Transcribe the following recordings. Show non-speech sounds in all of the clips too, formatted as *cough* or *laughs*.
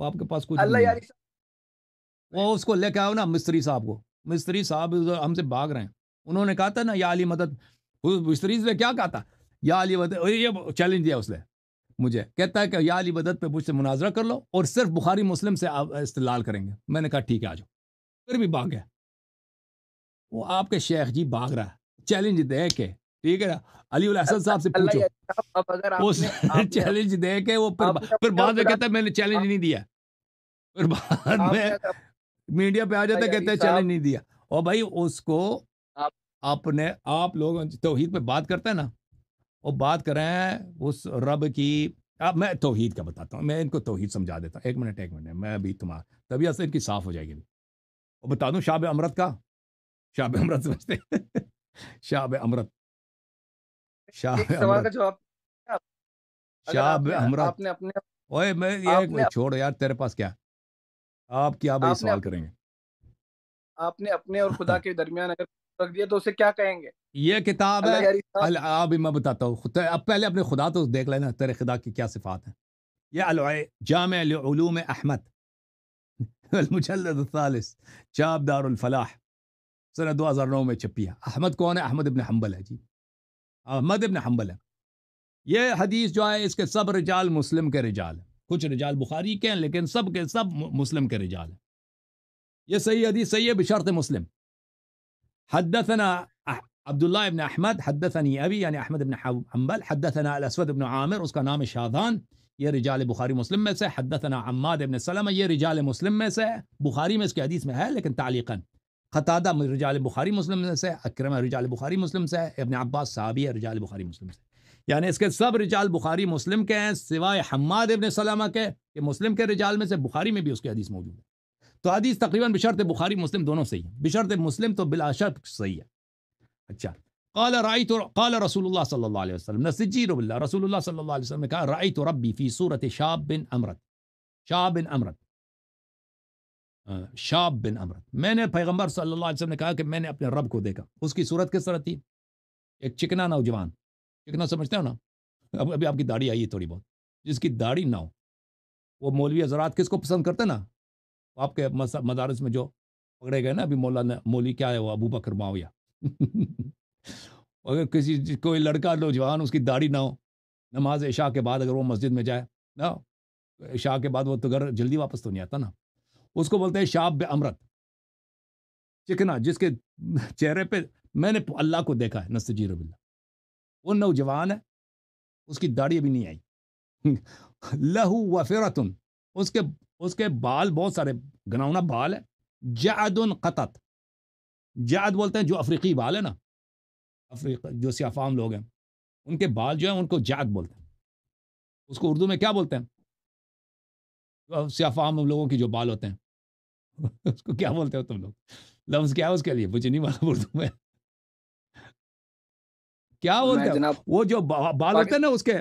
وہ آپ کے پاس کچھ وہ اس کو لے کے آؤ نا مستری صاحب کو مستری صاحب ہم سے بھاگ رہے ہیں انہوں نے کہا تھا نا یا علی مدد مستری کیا کہا تھا یا علی مدد یہ چیلنج دیا اس نے مجھے کہتا ہے کہ یا علی مدد پہ مجھ سے مناظرہ کر لو اور صرف بخاری مسلم سے استلال کریں گے میں نے کہا ٹھیک ہے آ جاؤ پھر بھی بھاگ گیا وہ آپ کے شیخ جی بھاگ رہا ہے چیلنج دے کے ٹھیک ہے علی الحسن صاحب سے پوچھو وہ چیلنج *laughs* دے کے وہ پھر بعد میں کہتا ہے میں نے چیلنج نہیں دیا پھر بعد میں میڈیا پہ آ جاتا ہے کہتا چیلنج نہیں دیا اور بھائی اس کو آپ نے آپ لوگ توحید پہ بات کرتا ہے نا وہ بات کریں اس رب کی میں توحید کا بتاتا ہوں میں ان کو توحید سمجھا دیتا ہوں ایک منٹ ایک منٹ میں ابھی تمہارا تبھی سے ان کی صاف ہو جائے گی وہ بتا دوں شاب امرت کا شاب امرت سمجھتے *laughs* شاب امرت شاہ شاہ چھوڑ یار تیرے پاس کیا آپ کیا بھائی سوال کریں گے یہ بتاتا ہوں خدا تو دیکھ لینا تیرے خدا کی کیا صفات ہے جامع احمد دار الفلاح دو ہزار نو میں چھپی ہے احمد کون ہے احمد ابن حمبل ہے جی احمد ابن حنبل ہے یہ حدیث جو ہے اس کے سب رجال مسلم کے رجال ہیں کچھ رجال بخاری کے ہیں لیکن سب کے سب مسلم کے رجال ہیں یہ صحیح حدیث صحیح ہے بشرط مسلم حدثنا عبداللہ ابن احمد حدثنی ابی یعنی احمد ابن حنبل حدثنا الاسود ابن عامر اس کا نام شادان یہ رجال بخاری مسلم میں سے حدثنا عماد ابن سلم یہ رجال مسلم میں سے بخاری میں اس کے حدیث میں ہے لیکن تعلیقاً قطادہ رجال بخاری مسلم سے اکرم رجال بخاری مسلم سے ابن عباس صحابی ہے رجال بخاری مسلم سے یعنی اس کے سب رجال بخاری مسلم کے ہیں سوائے حماد ابن سلامہ کے کہ مسلم کے رجال میں سے بخاری میں بھی اس کے حدیث موجود ہے تو حدیث تقریباً بشرت بخاری مسلم دونوں صحیح ہیں بشرت مسلم تو بلا شرط صحیح ہے اچھا قال رائط قال رسول اللہ صلی اللہ علیہ وسلم نسجیر رب اللہ رسول اللہ صلی اللہ علیہ وسلم نے کہا ربي في ربی فی صورت شاب بن امرت شاب بن امرت شاب بن امرت میں نے پیغمبر صلی اللہ علیہ وسلم نے کہا کہ میں نے اپنے رب کو دیکھا اس کی صورت کس طرح تھی ایک چکنا نوجوان چکنا سمجھتے ہو نا اب ابھی آپ کی داڑھی آئی ہے تھوڑی بہت جس کی داڑھی نہ ہو وہ مولوی حضرات کس کو پسند کرتے نا آپ کے مدارس میں جو پکڑے گئے نا ابھی مولا مولوی کیا ہے وہ ابو بکر ماویہ اگر کسی کوئی لڑکا نوجوان اس کی داڑھی نہ ہو نماز عشاء کے بعد اگر وہ مسجد میں جائے نہ عشاء کے بعد وہ تو گھر جلدی واپس تو نہیں آتا نا اس کو بولتے ہیں شاب امرت چکنا جس کے چہرے پہ میں نے اللہ کو دیکھا ہے نصر رب اللہ وہ نوجوان ہے اس کی داڑھی ابھی نہیں آئی لہو و اس کے اس کے بال بہت سارے گناؤنا بال ہے جاد قطط جاد بولتے ہیں جو افریقی بال ہے نا افریق جو سیافام لوگ ہیں ان کے بال جو ہیں ان کو جاد بولتے ہیں اس کو اردو میں کیا بولتے ہیں سیافام لوگوں کے جو بال ہوتے ہیں *laughs* اس کو کیا بولتے ہو تم لوگ لفظ کیا ہے اس کے لیے مجھے نہیں معلوم اردو میں کیا بولتے ہیں وہ جو بال ہوتے ہیں نا اس کے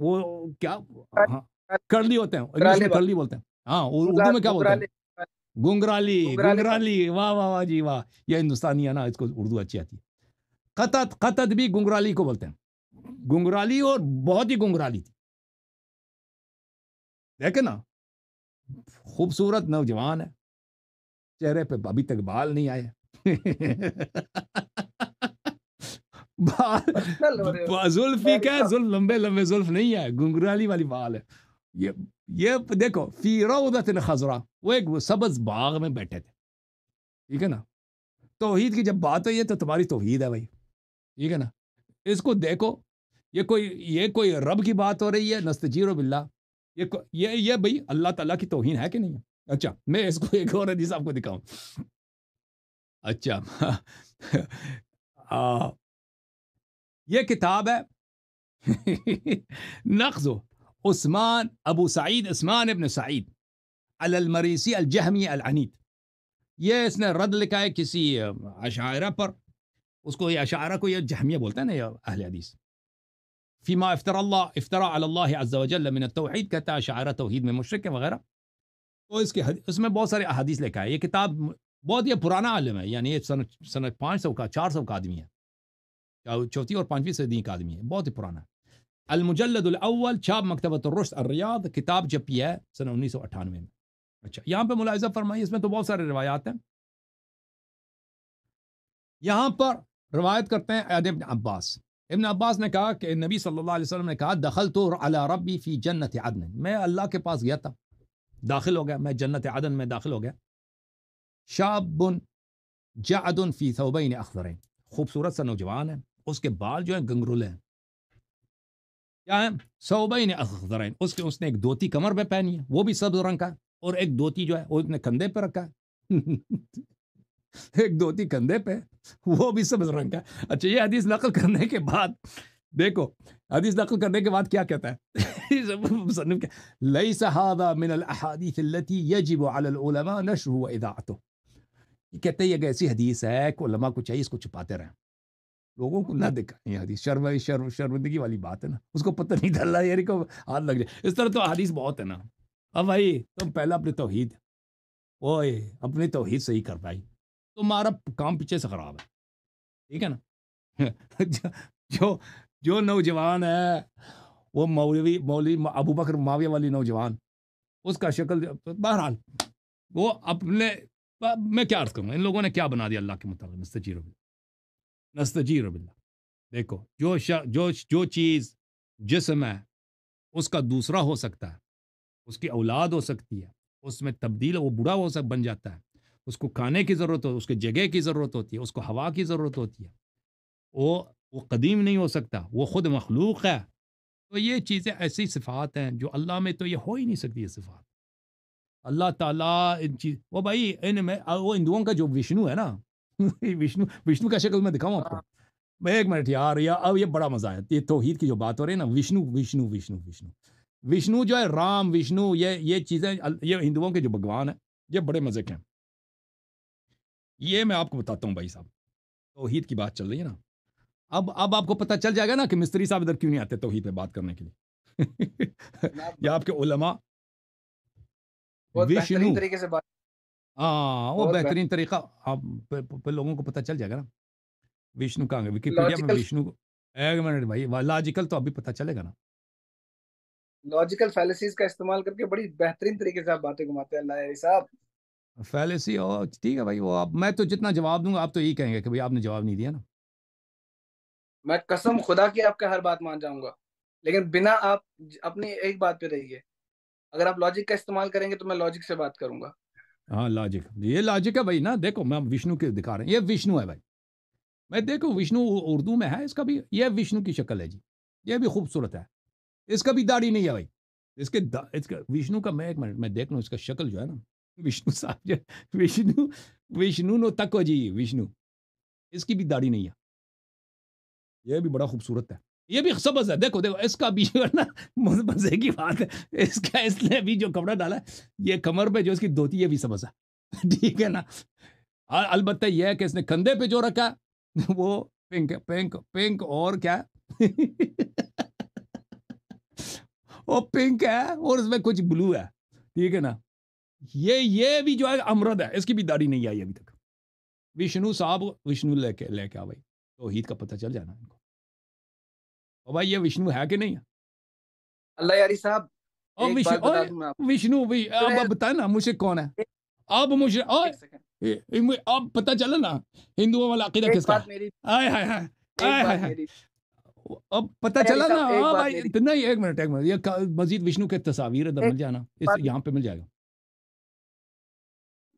وہ کیا ہاں، کرلی ہوتے ہیں انگلش میں کرلی بولتے ہیں ہاں اردو میں کیا بولتے ہیں گنگرالی گنگرالی واہ واہ واہ جی واہ یہ ہندوستانی ہے نا اس کو اردو اچھی آتی ہے قطط قطط بھی گنگرالی کو بولتے ہیں گنگرالی اور بہت ہی گنگرالی تھی دیکھے نا خوبصورت نوجوان ہے چہرے پہ ابھی تک بال نہیں آئے *laughs* زلفی کیا زلف لمبے لمبے زلف نہیں ہے گنگرالی والی بال ہے یہ دیکھو فیرو ادھر خزرا وہ ایک سبز باغ میں بیٹھے تھے ٹھیک ہے نا توحید کی جب بات ہوئی ہے تو تمہاری توحید ہے بھائی ٹھیک ہے نا اس کو دیکھو یہ کوئی یہ کوئی رب کی بات ہو رہی ہے نستجیر و بلّہ یہ یہ بھائی اللہ تعالیٰ کی توہین ہے کہ نہیں اچھا میں اس کو ایک اور حدیث آپ کو دکھاؤں اچھا یہ کتاب ہے نقض عثمان ابو سعید عثمان ابن سعید المریسی الجہمی العنید یہ اس نے رد لکھا ہے کسی اشاعرہ پر اس کو یہ عشاء کو یہ جہمیہ بولتا ہے نا یہ اہل حدیث فیما افطر اللہ افطرا اللّہ ازاجن من عید کہتا ہے شاعرت توحید میں مشرق وغیرہ تو اس کے حدیث اس میں بہت سارے احادیث لکھا ہے یہ کتاب بہت یہ پرانا عالم ہے یعنی یہ سن سن پانچ سو کا چار سو کا آدمی ہے چوتھی اور پانچویں صدی کا آدمی ہے بہت ہی پرانا ہے المجلد الاول مکتبۃ چھاب الریاض کتاب جب کی ہے سن انیس سو اٹھانوے میں اچھا یہاں پہ ملازم فرمائی اس میں تو بہت سارے روایات ہیں یہاں پر روایت کرتے ہیں ادب عباس ابن عباس نے کہا کہ نبی صلی اللہ علیہ وسلم نے کہا دخل تو ربی فی جنت عدن میں اللہ کے پاس گیا تھا داخل ہو گیا میں جنت عدن میں داخل ہو گیا شاب فی صوبین اخذرن خوبصورت سا نوجوان ہے اس کے بال جو ہیں گنگرول ہیں کیا ہے صوبین اخبر اس کے اس نے ایک دوتی کمر پہ پہنی ہے وہ بھی سبز رنگ کا اور ایک دھوتی جو ہے اس نے کندھے پہ رکھا ہے *laughs* *laughs* ایک دوتی کندھے پہ وہ بھی سبز رنگ کا اچھا یہ حدیث نقل کرنے کے بعد دیکھو حدیث نقل کرنے کے بعد کیا کہتا ہے علماء کو چاہیے اس کو چھپاتے رہیں لوگوں کو نہ شرم شرمندگی والی بات ہے نا اس کو پتہ نہیں ڈال رہا یعنی کو ہاتھ لگ جائے اس طرح تو حدیث بہت ہے نا اب تم پہلا اپنی توحید اوئے اپنی توحید صحیح کر بھائی تمہارا کام پیچھے سے خراب ہے ٹھیک ہے نا *laughs* جو جو نوجوان ہے وہ مولوی مولوی ابو بکر معاویہ والی نوجوان اس کا شکل بہرحال وہ اپنے میں کیا عرض کروں ان لوگوں نے کیا بنا دیا اللہ کے مطابق نستجیر رب اللہ باللہ اللہ دیکھو جو شا, جو چیز جسم ہے اس کا دوسرا ہو سکتا ہے اس کی اولاد ہو سکتی ہے اس میں تبدیل وہ برا ہو سک بن جاتا ہے اس کو کھانے کی ضرورت ہوتی ہے اس کے جگہ کی ضرورت ہوتی ہے اس کو ہوا کی ضرورت ہوتی ہے وہ وہ قدیم نہیں ہو سکتا وہ خود مخلوق ہے تو یہ چیزیں ایسی صفات ہیں جو اللہ میں تو یہ ہو ہی نہیں سکتی یہ صفات اللہ تعالیٰ ان چیز وہ بھائی ان میں وہ ہندوؤں کا جو وشنو ہے نا *laughs* وشنو وشنو کا شکل میں دکھاؤں آپ کو ایک منٹ یار یا اب یہ بڑا مزہ ہے یہ توحید کی جو بات ہو رہی ہے نا وشنو وشنو وشنو وشنو وشنو جو ہے رام وشنو یہ یہ چیزیں یہ ہندوؤں کے جو بھگوان ہیں یہ بڑے مزے کے ہیں یہ میں آپ کو بتاتا ہوں بھائی صاحب توحید کی بات چل رہی ہے نا اب اب آپ کو پتہ چل جائے گا نا کہ مستری صاحب ادھر کیوں نہیں آتے توحید پہ بات کرنے کے لیے *laughs* یا آپ کے علماء وشنو ہاں وہ بہترین طریقہ آپ لوگوں کو پتہ چل جائے گا نا وشنو کہاں گے وکیپیڈیا میں وشنو ایک منٹ بھائی لاجیکل تو ابھی پتہ چلے گا نا لوجیکل فیلسیز کا استعمال کر کے بڑی بہترین طریقے سے آپ باتیں گھماتے ہیں اللہ صاحب فیلسی ہو ٹھیک ہے بھائی وہ آپ میں تو جتنا جواب دوں گا آپ تو یہی کہیں گے کہ بھائی آپ نے جواب نہیں دیا نا میں قسم خدا کی آپ کے ہر بات مان جاؤں گا لیکن بنا آپ اپنی ایک بات پہ رہیے اگر آپ لاجک کا استعمال کریں گے تو میں لاجک سے بات کروں گا ہاں لاجک یہ لاجک ہے بھائی نا دیکھو میں وشنو کے دکھا رہے ہیں یہ وشنو وشنو ہے بھائی میں دیکھو اردو میں ہے اس کا بھی یہ وشنو کی شکل ہے جی یہ بھی خوبصورت ہے اس کا بھی داڑھی نہیں ہے بھائی اس کے وشنو کا میں ایک منٹ میں دیکھ لوں اس کا شکل جو ہے نا وشنو وشنو وشنو صاحب نو تکو جی وشنو اس کی بھی داڑھی نہیں ہے یہ بھی بڑا خوبصورت ہے یہ بھی سبز ہے دیکھو دیکھو اس کا بھی بھی مزے کی بات ہے اس اس کا نے جو کپڑا ڈالا ہے یہ کمر پہ جو اس کی دھوتی ہے ٹھیک ہے نا البتہ یہ ہے کہ اس نے کندھے پہ جو رکھا وہ پنک پنک پنک اور کیا وہ پنک ہے اور اس میں کچھ بلو ہے ٹھیک ہے نا یہ یہ بھی جو ہے امرد ہے اس کی بھی داری نہیں آئی ابھی تک وشنو صاحب وشنو لے کے لے کے آ بھائی توحید کا پتہ چل جانا ان کو او بھائی یہ وشنو ہے کہ نہیں اللہ یاری صاحب وشنو اب بتائیں نا مجھے کون ہے اب مجھے اب پتہ چلا نا ہندو والا عقیدہ کس کا اب پتہ چلا نا ایک منٹ ایک منٹ یہ مزید وشنو کے تصاویر ادھر مل جانا یہاں پہ مل جائے گا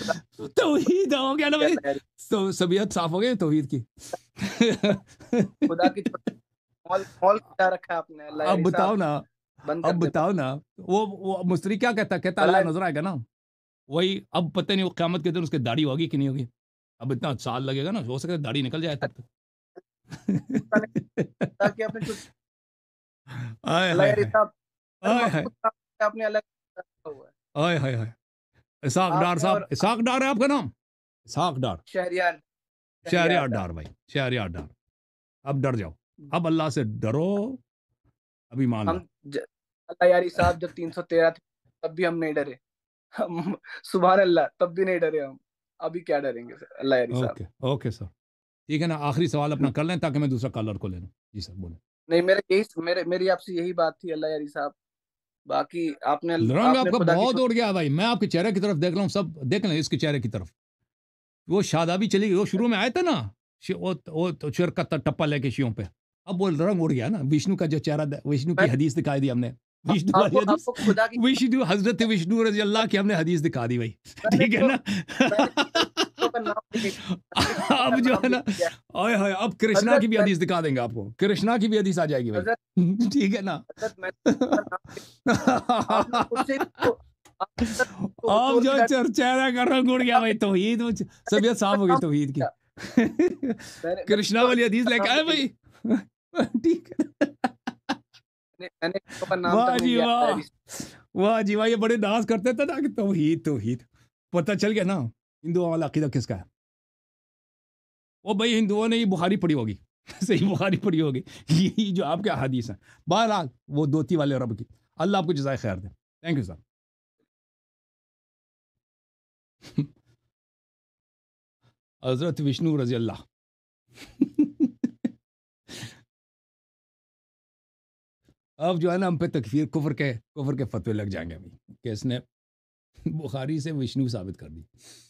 *laughs* توحید ہو گیا نا بھائی تو سبیت صاف ہو گئی توحید کی خدا کی اب بتاؤ نا اب بتاؤ نا وہ مستری کیا کہتا کہتا اللہ نظر آئے گا نا وہی اب پتہ نہیں وہ قیامت کے دن اس کے داڑھی ہوگی کہ نہیں ہوگی اب اتنا سال لگے گا نا ہو سکتا ہے داڑھی نکل جائے تب تک اپنے الگ ہوا ہے اسحاق ڈار صاحب اسحاق ڈار ہے آپ کا نام اسحاق ڈار شہریار شہریار ڈار بھائی شہریار ڈار اب ڈر جاؤ اب اللہ سے ڈرو ابھی مان اللہ یاری صاحب جب تین سو تیرہ تھے تب بھی ہم نہیں ڈرے ہم سبحان اللہ تب بھی نہیں ڈرے ہم ابھی کیا ڈریں گے اللہ یاری صاحب اوکے سر ٹھیک ہے نا آخری سوال اپنا کر لیں تاکہ میں دوسرا کالر کو لے لوں جی سر بولیں نہیں میرے یہی میرے میری آپ سے یہی بات تھی اللہ یاری صاحب رنگ آپ کا بہت اڑ گیا بھائی میں آپ کے چہرے کی طرف دیکھ لوں سب دیکھ لیں اس کے چہرے کی طرف وہ شادابی چلی گئی وہ شروع میں آئے تھے نا وہ کا ٹپا لے کے شیوں پہ اب وہ رنگ اڑ گیا نا وشنو کا جو چہرہ وشنو کی حدیث دکھائی دی ہم نے ہاں، حضرت وشنو رضی اللہ کی ہم نے حدیث دکھا دی بھائی ٹھیک ہے نا *laughs* اب جو ہے نا اوے ہوئے اب کرشنا کی بھی حدیث دکھا دیں گے آپ کو کرشنا کی بھی حدیث آ جائے گی *laughs* ٹھیک ہے نا آپ *laughs* جو چرچہ کر رہا گڑ گیا بھائی توحید سبیت صاف ہو گئی توحید کی کرشنا والی حدیث لے کے آئے بھائی ٹھیک ہے واہ جی واہ واہ جی واہ یہ بڑے ناز کرتے تھے نا کہ توحید توحید پتہ چل گیا نا والا عقیدہ کس کا ہے وہ بھائی ہندوؤں نے یہ بخاری پڑی ہوگی صحیح بخاری پڑی ہوگی یہ جو آپ کے ہیں وہ دوتی والے رب کی اللہ آپ کو جزائے خیر دے تھینک یو سر حضرت وشنو رضی اللہ اب جو ہے نا ہم پہ تکفیر کفر کے کفر کے فتوے لگ جائیں گے کہ اس نے بخاری سے وشنو ثابت کر دی